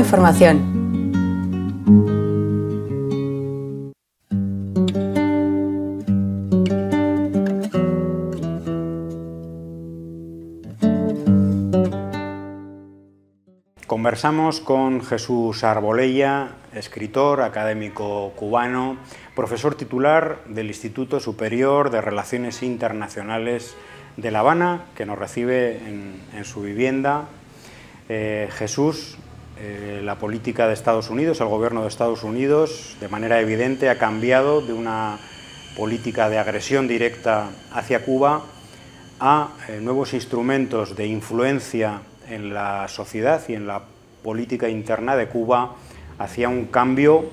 información. Conversamos con Jesús Arbolella, escritor, académico cubano, profesor titular del Instituto Superior de Relaciones Internacionales de La Habana, que nos recibe en, su vivienda. Eh, Jesús, eh, la política de Estados Unidos, el gobierno de Estados Unidos, de manera evidente ha cambiado de una política de agresión directa hacia Cuba a eh, nuevos instrumentos de influencia en la sociedad y en la política interna de Cuba hacia un cambio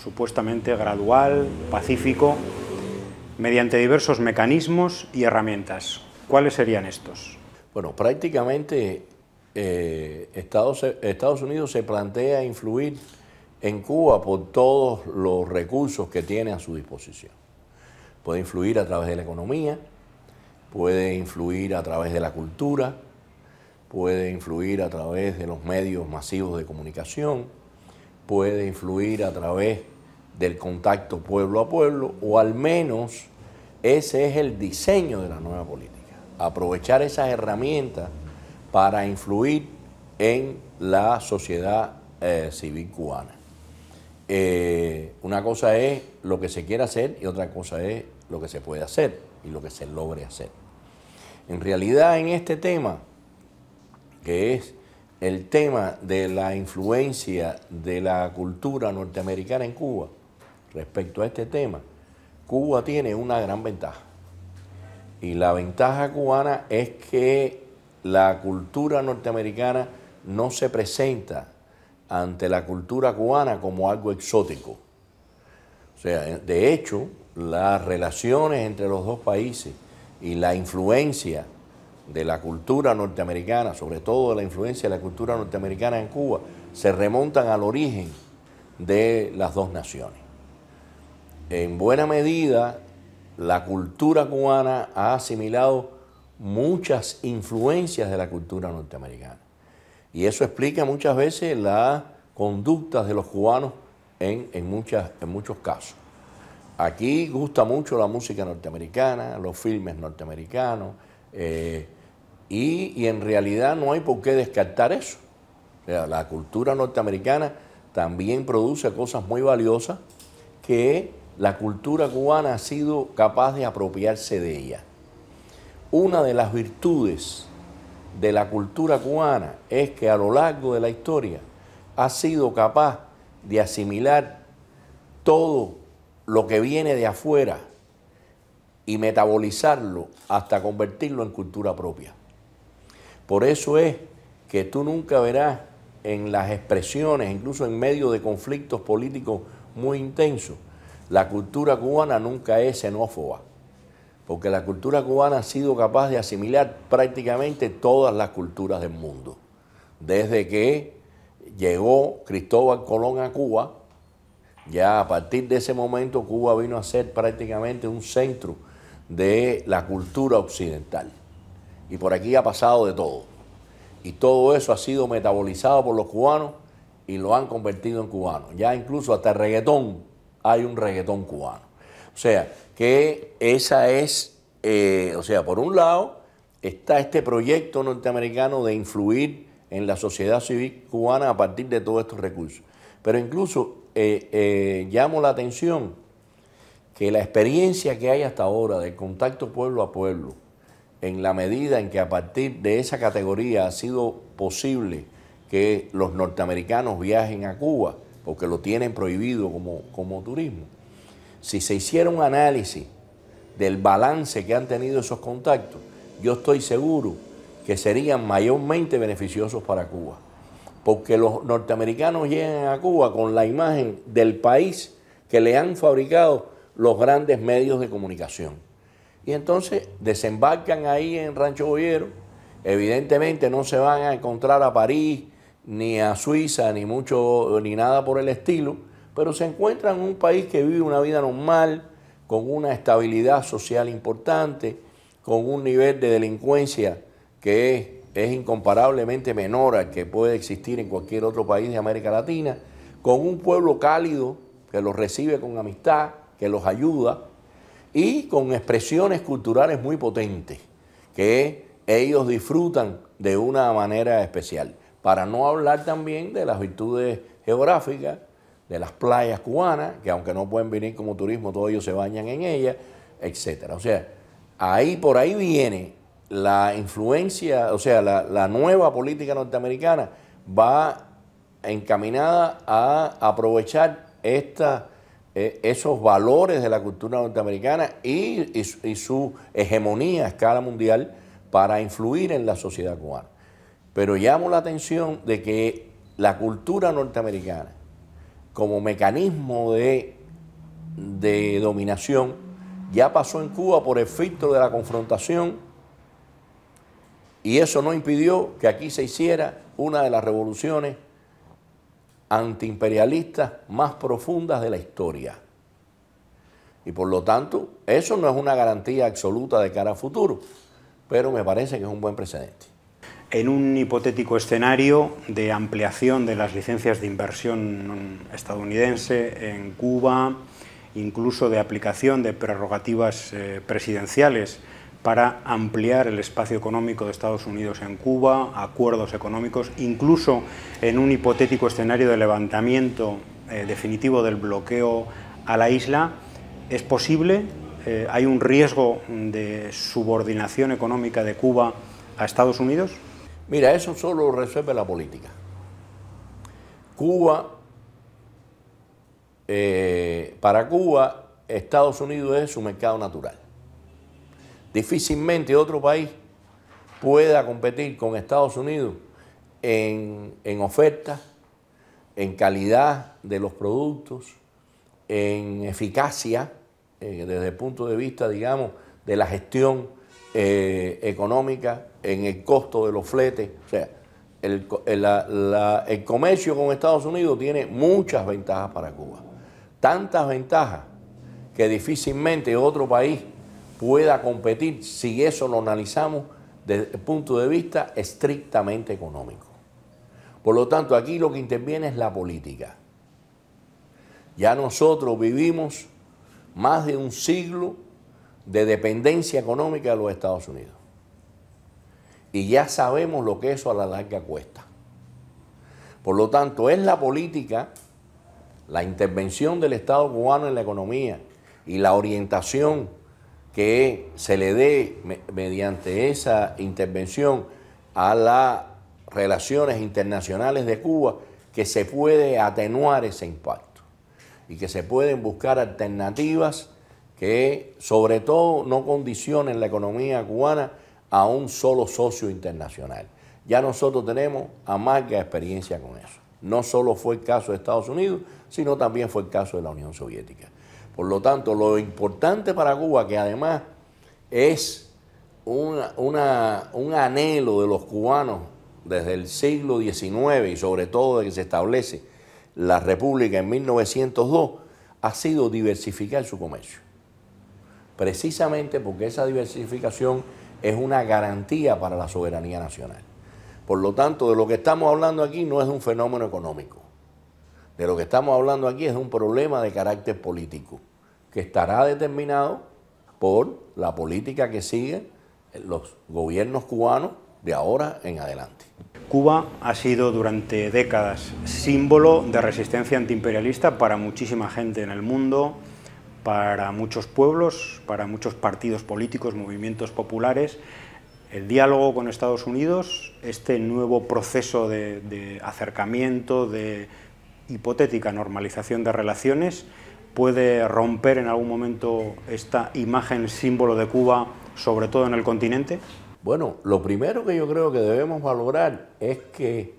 supuestamente gradual, pacífico, mediante diversos mecanismos y herramientas. ¿Cuáles serían estos? Bueno, prácticamente eh, Estados Unidos se plantea influir en Cuba por todos los recursos que tiene a su disposición. Puede influir a través de la economía, puede influir a través de la cultura, puede influir a través de los medios masivos de comunicación, puede influir a través del contacto pueblo a pueblo, o al menos ese es el diseño de la nueva política. Aprovechar esas herramientas para influir en la sociedad eh, civil cubana. Eh, una cosa es lo que se quiere hacer y otra cosa es lo que se puede hacer y lo que se logre hacer. En realidad en este tema, que es el tema de la influencia de la cultura norteamericana en Cuba, respecto a este tema, Cuba tiene una gran ventaja. Y la ventaja cubana es que la cultura norteamericana no se presenta ante la cultura cubana como algo exótico. O sea, de hecho, las relaciones entre los dos países y la influencia de la cultura norteamericana, sobre todo la influencia de la cultura norteamericana en Cuba, se remontan al origen de las dos naciones. En buena medida, la cultura cubana ha asimilado muchas influencias de la cultura norteamericana. Y eso explica muchas veces las conductas de los cubanos en, muchas, en muchos casos. Aquí gusta mucho la música norteamericana, los filmes norteamericanos, eh, y, en realidad no hay por qué descartar eso. la cultura norteamericana también produce cosas muy valiosas que la cultura cubana ha sido capaz de apropiarse de ella. Una de las virtudes de la cultura cubana es que a lo largo de la historia ha sido capaz de asimilar todo lo que viene de afuera y metabolizarlo hasta convertirlo en cultura propia. Por eso es que tú nunca verás en las expresiones, incluso en medio de conflictos políticos muy intensos, la cultura cubana nunca es xenófoba porque la cultura cubana ha sido capaz de asimilar prácticamente todas las culturas del mundo. Desde que llegó Cristóbal Colón a Cuba, ya a partir de ese momento Cuba vino a ser prácticamente un centro de la cultura occidental. Y por aquí ha pasado de todo. Y todo eso ha sido metabolizado por los cubanos y lo han convertido en cubano. Ya incluso hasta el reggaetón hay un reggaetón cubano. O sea, que esa es, eh, o sea, por un lado está este proyecto norteamericano de influir en la sociedad civil cubana a partir de todos estos recursos. Pero incluso eh, eh, llamo la atención que la experiencia que hay hasta ahora de contacto pueblo a pueblo, en la medida en que a partir de esa categoría ha sido posible que los norteamericanos viajen a Cuba, porque lo tienen prohibido como turismo, si se hiciera un análisis del balance que han tenido esos contactos, yo estoy seguro que serían mayormente beneficiosos para Cuba. Porque los norteamericanos llegan a Cuba con la imagen del país que le han fabricado los grandes medios de comunicación. Y entonces desembarcan ahí en Rancho Boyero. Evidentemente no se van a encontrar a París, ni a Suiza, ni mucho, ni nada por el estilo pero se encuentran en un país que vive una vida normal, con una estabilidad social importante, con un nivel de delincuencia que es, incomparablemente menor al que puede existir en cualquier otro país de América Latina, con un pueblo cálido que los recibe con amistad, que los ayuda, y con expresiones culturales muy potentes, que ellos disfrutan de una manera especial. Para no hablar también de las virtudes geográficas de las playas cubanas, que aunque no pueden venir como turismo, todos ellos se bañan en ella, etcétera. O sea, ahí por ahí viene la influencia, o sea, la, nueva política norteamericana va encaminada a aprovechar eh, esos valores de la cultura norteamericana y, su hegemonía a escala mundial para influir en la sociedad cubana. Pero llamo la atención de que la cultura norteamericana como mecanismo de, de dominación, ya pasó en Cuba por efecto de la confrontación y eso no impidió que aquí se hiciera una de las revoluciones antiimperialistas más profundas de la historia. Y por lo tanto, eso no es una garantía absoluta de cara a futuro, pero me parece que es un buen precedente en un hipotético escenario de ampliación de las licencias de inversión estadounidense en Cuba, incluso de aplicación de prerrogativas eh, presidenciales para ampliar el espacio económico de Estados Unidos en Cuba, acuerdos económicos, incluso en un hipotético escenario de levantamiento eh, definitivo del bloqueo a la isla, es posible, eh, hay un riesgo de subordinación económica de Cuba a Estados Unidos. Mira, eso solo resuelve la política. Cuba, eh, para Cuba, Estados Unidos es su mercado natural. Difícilmente otro país pueda competir con Estados Unidos en, oferta, en calidad de los productos, en eficacia, eh, desde el punto de vista, digamos, de la gestión eh, económica, en el costo de los fletes. O sea, el, eh, el comercio con Estados Unidos tiene muchas ventajas para Cuba. Tantas ventajas que difícilmente otro país pueda competir si eso lo analizamos desde el punto de vista estrictamente económico. Por lo tanto, aquí lo que interviene es la política. Ya nosotros vivimos más de un siglo de dependencia económica de los Estados Unidos. Y ya sabemos lo que eso a la larga cuesta. Por lo tanto, es la política, la intervención del Estado cubano en la economía y la orientación que se le dé mediante esa intervención a las relaciones internacionales de Cuba que se puede atenuar ese impacto y que se pueden buscar alternativas que sobre todo no condicionen la economía cubana a un solo socio internacional. Ya nosotros tenemos amarga experiencia con eso. No solo fue el caso de Estados Unidos, sino también fue el caso de la Unión Soviética. Por lo tanto, lo importante para Cuba, que además es un anhelo de los cubanos desde el siglo XIX y sobre todo desde que se establece la República en 1902, ha sido diversificar su comercio precisamente porque esa diversificación es una garantía para la soberanía nacional. Por lo tanto, de lo que estamos hablando aquí no es un fenómeno económico. De lo que estamos hablando aquí es un problema de carácter político, que estará determinado por la política que siguen los gobiernos cubanos de ahora en adelante. Cuba ha sido durante décadas símbolo de resistencia antiimperialista para muchísima gente en el mundo, para muchos pueblos, para muchos partidos políticos, movimientos populares, el diálogo con Estados Unidos, este nuevo proceso de, acercamiento, de hipotética normalización de relaciones, puede romper en algún momento esta imagen símbolo de Cuba, sobre todo en el continente? Bueno, lo primero que yo creo que debemos valorar es que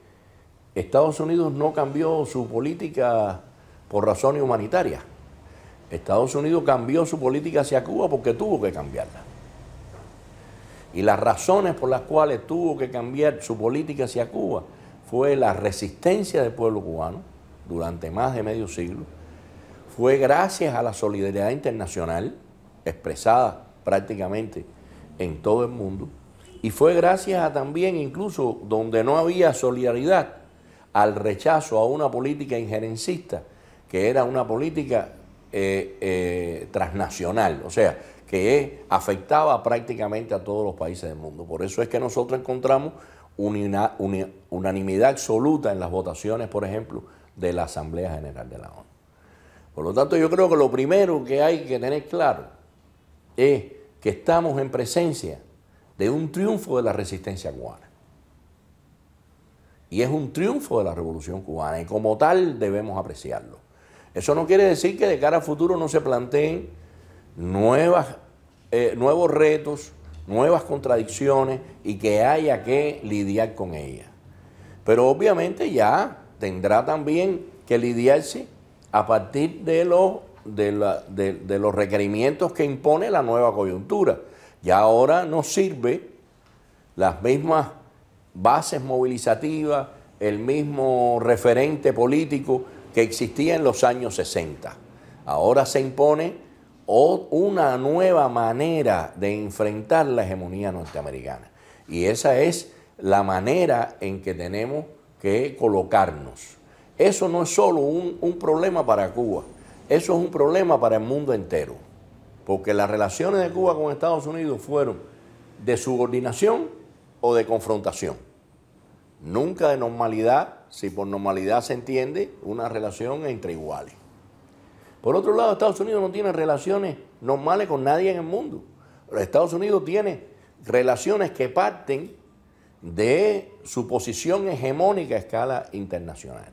Estados Unidos no cambió su política por razones humanitarias. Estados Unidos cambió su política hacia Cuba porque tuvo que cambiarla. Y las razones por las cuales tuvo que cambiar su política hacia Cuba fue la resistencia del pueblo cubano durante más de medio siglo, fue gracias a la solidaridad internacional expresada prácticamente en todo el mundo, y fue gracias a también incluso donde no había solidaridad al rechazo a una política injerencista, que era una política eh, eh, transnacional, o sea, que afectaba prácticamente a todos los países del mundo. Por eso es que nosotros encontramos unanimidad absoluta en las votaciones, por ejemplo, de la Asamblea General de la ONU. Por lo tanto, yo creo que lo primero que hay que tener claro es que estamos en presencia de un triunfo de la resistencia cubana. Y es un triunfo de la revolución cubana y como tal debemos apreciarlo. Eso no quiere decir que de cara al futuro no se planteen nuevas, eh, nuevos retos, nuevas contradicciones y que haya que lidiar con ellas. Pero obviamente ya tendrá también que lidiarse a partir de los, de, de los requerimientos que impone la nueva coyuntura. Ya ahora no sirve las mismas bases movilizativas, el mismo referente político que existía en los años 60. Ahora se impone una nueva manera de enfrentar la hegemonía norteamericana. Y esa es la manera en que tenemos que colocarnos. Eso no es solo un, un problema para Cuba, eso es un problema para el mundo entero. Porque las relaciones de Cuba con Estados Unidos fueron de subordinación o de confrontación. Nunca de normalidad si por normalidad se entiende, una relación entre iguales. Por otro lado, Estados Unidos no tiene relaciones normales con nadie en el mundo. Estados Unidos tiene relaciones que parten de su posición hegemónica a escala internacional.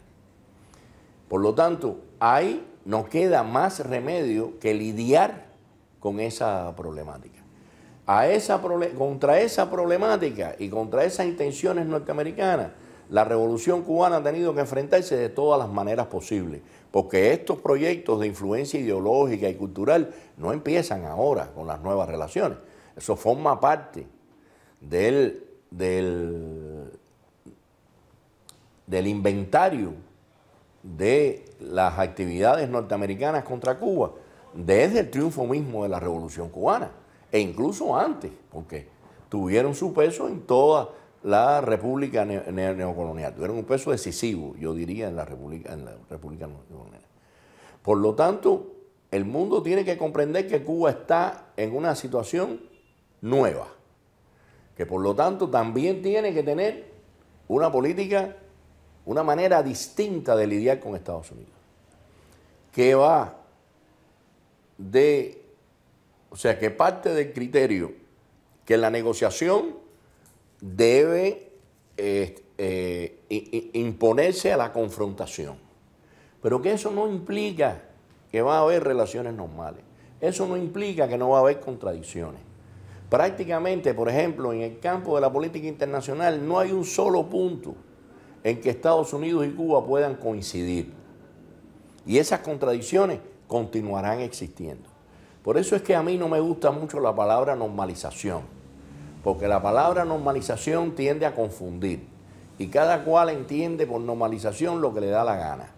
Por lo tanto, ahí no queda más remedio que lidiar con esa problemática. A esa, contra esa problemática y contra esas intenciones norteamericanas la revolución cubana ha tenido que enfrentarse de todas las maneras posibles, porque estos proyectos de influencia ideológica y cultural no empiezan ahora con las nuevas relaciones. Eso forma parte del, del, inventario de las actividades norteamericanas contra Cuba desde el triunfo mismo de la revolución cubana e incluso antes, porque tuvieron su peso en todas la República neocolonial. Tuvieron un peso decisivo, yo diría, en la República, en la República neocolonial. Por lo tanto, el mundo tiene que comprender que Cuba está en una situación nueva, que por lo tanto también tiene que tener una política, una manera distinta de lidiar con Estados Unidos, que va de, o sea, que parte del criterio que la negociación debe eh, eh, imponerse a la confrontación, pero que eso no implica que va a haber relaciones normales, eso no implica que no va a haber contradicciones. Prácticamente, por ejemplo, en el campo de la política internacional no hay un solo punto en que Estados Unidos y Cuba puedan coincidir. Y esas contradicciones continuarán existiendo. Por eso es que a mí no me gusta mucho la palabra normalización porque la palabra normalización tiende a confundir y cada cual entiende por normalización lo que le da la gana.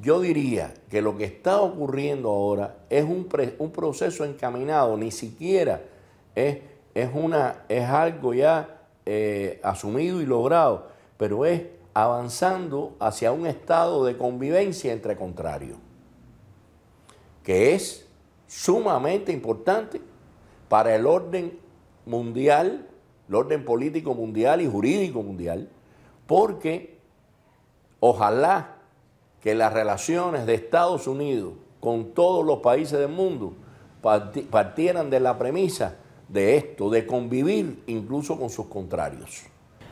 Yo diría que lo que está ocurriendo ahora es un, proceso encaminado, ni siquiera es, algo ya eh, asumido y logrado, pero es avanzando hacia un estado de convivencia entre contrarios, que es sumamente importante para el orden mundial, el orden político mundial y jurídico mundial, porque ojalá que las relaciones de Estados Unidos con todos los países del mundo partieran de la premisa de esto, de convivir incluso con sus contrarios.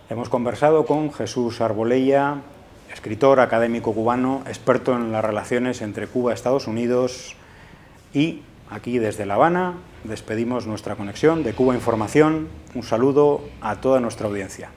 Hemos conversado con Jesús Arbolella, escritor académico cubano, experto en las relaciones entre Cuba, y Estados Unidos y Aquí desde La Habana despedimos nuestra conexión de Cuba Información. Un saludo a toda nuestra audiencia.